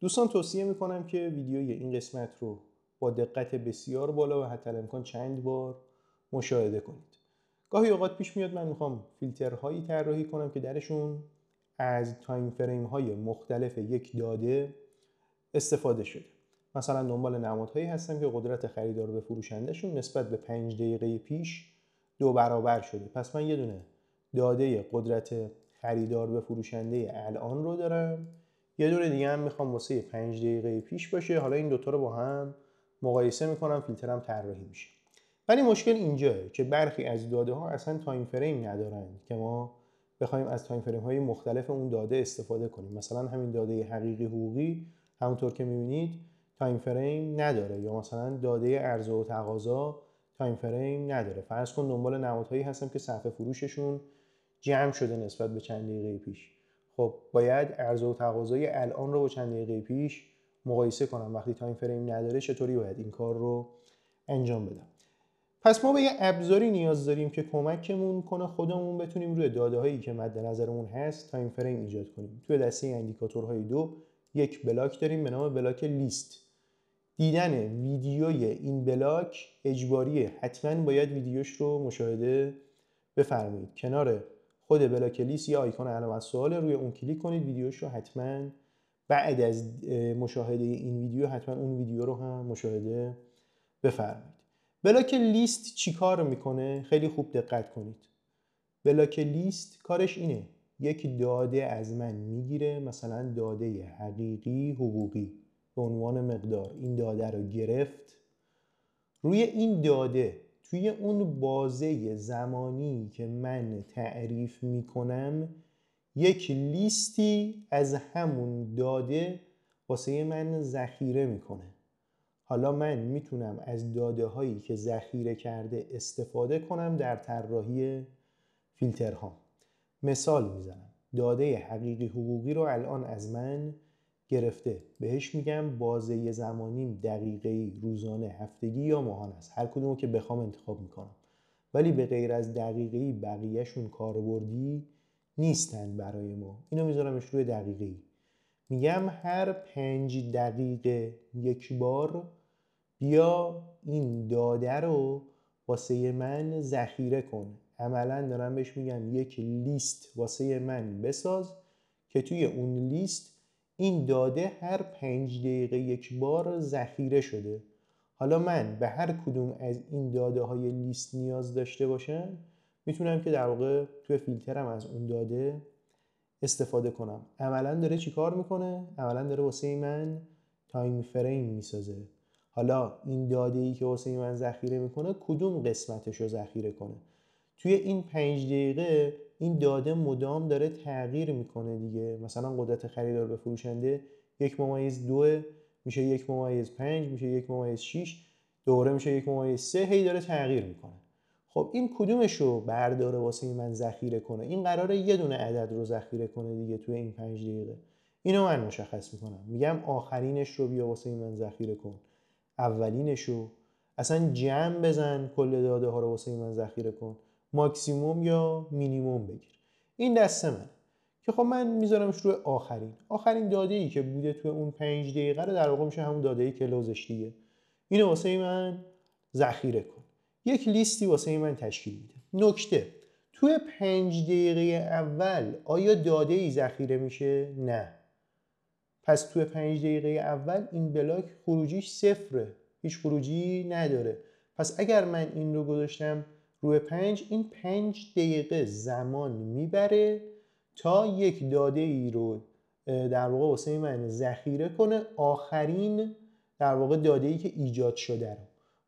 دوستان توصیه میکنم که ویدیوی این قسمت رو با دقت بسیار بالا و حتی امکان چند بار مشاهده کنید گاهی اوقات پیش میاد من میخوام فیلترهایی طراحی کنم که درشون از تایم فریم های مختلف یک داده استفاده شده مثلا دنبال نمادهایی هستم که قدرت خریدار به فروشندهشون نسبت به پنج دقیقه پیش دو برابر شده پس من یه دونه داده قدرت خریدار به فروشنده الان رو دارم یه دونه دیگه هم میخوام واسه 5 دقیقه پیش باشه حالا این دوتا رو با هم مقایسه میکنم فیلترم طراحی میشه ولی مشکل اینجاست که برخی از داده ها اصلا تایم فریم ندارند که ما بخوایم از تایم فریم های مختلف اون داده استفاده کنیم مثلا همین داده حقیقی حقوقی همونطور که میبینید تایم فریم نداره یا مثلا داده عرضه و تقاضا تایم فریم نداره فرض کن دنبال نمادهایی هستم که صفحه فروششون جمع شده نسبت به چند دقیقه پیش خب باید عرضه و تقاضای الان رو با چند دقیقه پیش مقایسه کنم وقتی تایم فریم نداره چطوری باید این کار رو انجام بدم پس ما به یه ابزاری نیاز داریم که کمکمون کنه خودمون بتونیم روی داده هایی که مد نظرمون هست تایم فریم ایجاد کنیم توی دسته اندیکاتورهای دو یک بلاک داریم به نام بلاک لیست دیدن ویدیوی این بلاک اجباریه حتما باید ویدیوش رو مشاهده بفرمایید کنار خود بلاک لیست یا آیکون علامت سوال روی اون کلیک کنید ویدیوش رو حتما بعد از مشاهده این ویدیو حتما اون ویدیو رو هم مشاهده بفرمایید بلاک لیست چیکار میکنه خیلی خوب دقت کنید بلاک لیست کارش اینه یک داده از من میگیره مثلا داده حقیقی حقوقی به عنوان مقدار این داده رو گرفت روی این داده توی اون بازه زمانی که من تعریف کنم یک لیستی از همون داده واسه من ذخیره میکنه حالا من میتونم از داده هایی که ذخیره کرده استفاده کنم در طراحی فیلترها مثال میزنم داده حقیقی حقوقی رو الان از من گرفته بهش میگم بازه زمانیم دقیقه روزانه هفتگی یا ماهانه است هر کدومو که بخوام انتخاب میکنم ولی به غیر از دقیقه ای بقیهشون کاربردی نیستن برای ما اینو میذارمش روی دقیقه ای میگم هر پنج دقیقه یک بار بیا این داده رو واسه من ذخیره کن عملا دارم بهش میگم یک لیست واسه من بساز که توی اون لیست این داده هر پنج دقیقه یک بار ذخیره شده حالا من به هر کدوم از این داده های لیست نیاز داشته باشم میتونم که در واقع توی فیلترم از اون داده استفاده کنم عملا داره چیکار میکنه عملا داره واسه من تایم فریم میسازه حالا این داده ای که واسه من ذخیره میکنه کدوم قسمتش رو ذخیره کنه توی این پنج دقیقه این داده مدام داره تغییر میکنه دیگه مثلا قدرت خریدار به فروشنده یک ممایز دو میشه یک ممایز پنج میشه یک ممایز شیش دوره میشه یک ممایز سه هی داره تغییر میکنه خب این کدومش رو برداره واسه من ذخیره کنه این قراره یه دونه عدد رو ذخیره کنه دیگه توی این پنج دقیقه اینو من مشخص میکنم میگم آخرینش رو بیا واسه من ذخیره کن اولینش رو اصلا جمع بزن کل داده ها رو واسه من ذخیره کن ماکسیموم یا مینیموم بگیر این دسته من که خب من میذارمش روی آخرین آخرین داده ای که بوده توی اون پنج دقیقه رو در واقع میشه همون داده ای که لوزش دیگه اینو واسه ای من ذخیره کن یک لیستی واسه ای من تشکیل میده نکته توی پنج دقیقه اول آیا داده ای ذخیره میشه نه پس توی پنج دقیقه اول این بلاک خروجیش صفره هیچ خروجی نداره پس اگر من این رو گذاشتم روی پنج این پنج دقیقه زمان میبره تا یک داده ای رو در واقع واسه من ذخیره کنه آخرین در واقع داده ای که ایجاد شده رو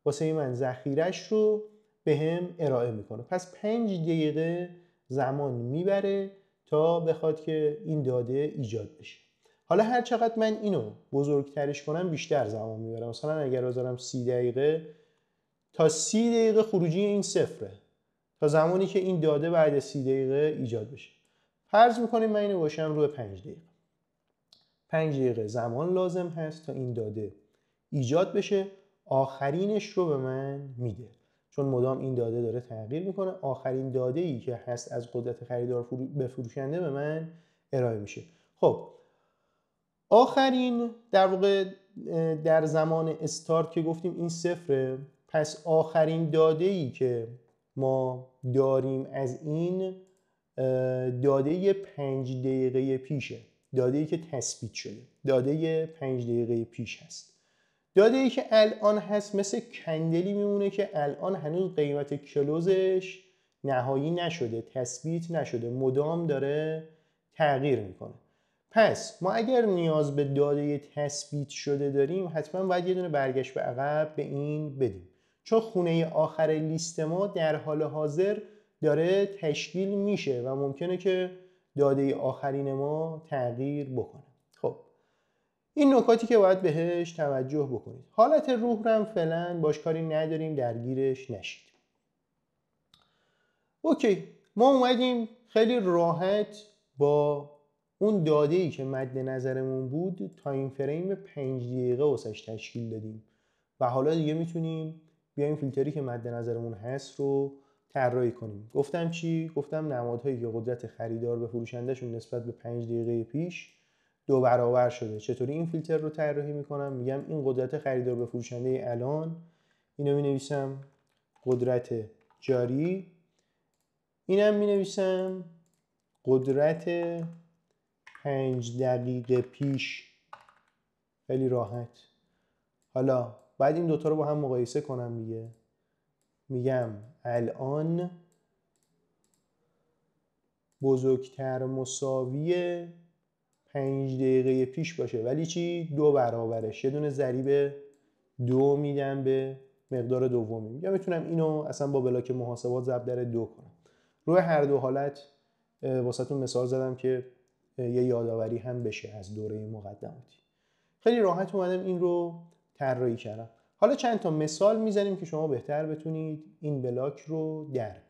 واسه من ذخیرش رو به هم ارائه میکنه پس پنج دقیقه زمان میبره تا بخواد که این داده ایجاد بشه حالا هر چقدر من اینو بزرگترش کنم بیشتر زمان میبره مثلا اگر بذارم سی دقیقه تا سی دقیقه خروجی این صفره تا زمانی که این داده بعد سی دقیقه ایجاد بشه فرض میکنیم من اینو باشم روی پنج دقیقه پنج دقیقه زمان لازم هست تا این داده ایجاد بشه آخرینش رو به من میده چون مدام این داده داره تغییر میکنه آخرین داده ای که هست از قدرت خریدار به فروشنده به من ارائه میشه خب آخرین در واقع در زمان استارت که گفتیم این صفره پس آخرین داده ای که ما داریم از این داده پنج دقیقه پیشه داده ای که تثبیت شده داده پنج دقیقه پیش هست داده ای که الان هست مثل کندلی میمونه که الان هنوز قیمت کلوزش نهایی نشده تثبیت نشده مدام داره تغییر میکنه پس ما اگر نیاز به داده تثبیت شده داریم حتما باید یه دونه برگشت به عقب به این بدیم چون خونه آخر لیست ما در حال حاضر داره تشکیل میشه و ممکنه که داده آخرین ما تغییر بکنه خب این نکاتی که باید بهش توجه بکنید حالت روح رو هم فعلا باش کاری نداریم درگیرش نشید اوکی ما اومدیم خیلی راحت با اون داده ای که مد نظرمون بود تایم فریم پنج دقیقه واسش تشکیل دادیم و حالا دیگه میتونیم بیایم فیلتری که مد نظرمون هست رو طراحی کنیم گفتم چی گفتم نمادهایی که قدرت خریدار به فروشندهشون نسبت به 5 دقیقه پیش دو برابر شده چطوری این فیلتر رو طراحی میکنم میگم این قدرت خریدار به فروشنده الان اینو می نویسم قدرت جاری اینم می نویسم قدرت پنج دقیقه پیش خیلی راحت حالا بعد این دوتا رو با هم مقایسه کنم دیگه میگم الان بزرگتر مساوی پنج دقیقه پیش باشه ولی چی؟ دو برابرش یه دونه ضریب دو میدم به مقدار دومی یا میتونم اینو اصلا با بلاک محاسبات ضرب در دو کنم روی هر دو حالت واسهتون مثال زدم که یه یادآوری هم بشه از دوره مقدماتی خیلی راحت اومدم این رو طراحی کردم حالا چند تا مثال میزنیم که شما بهتر بتونید این بلاک رو درک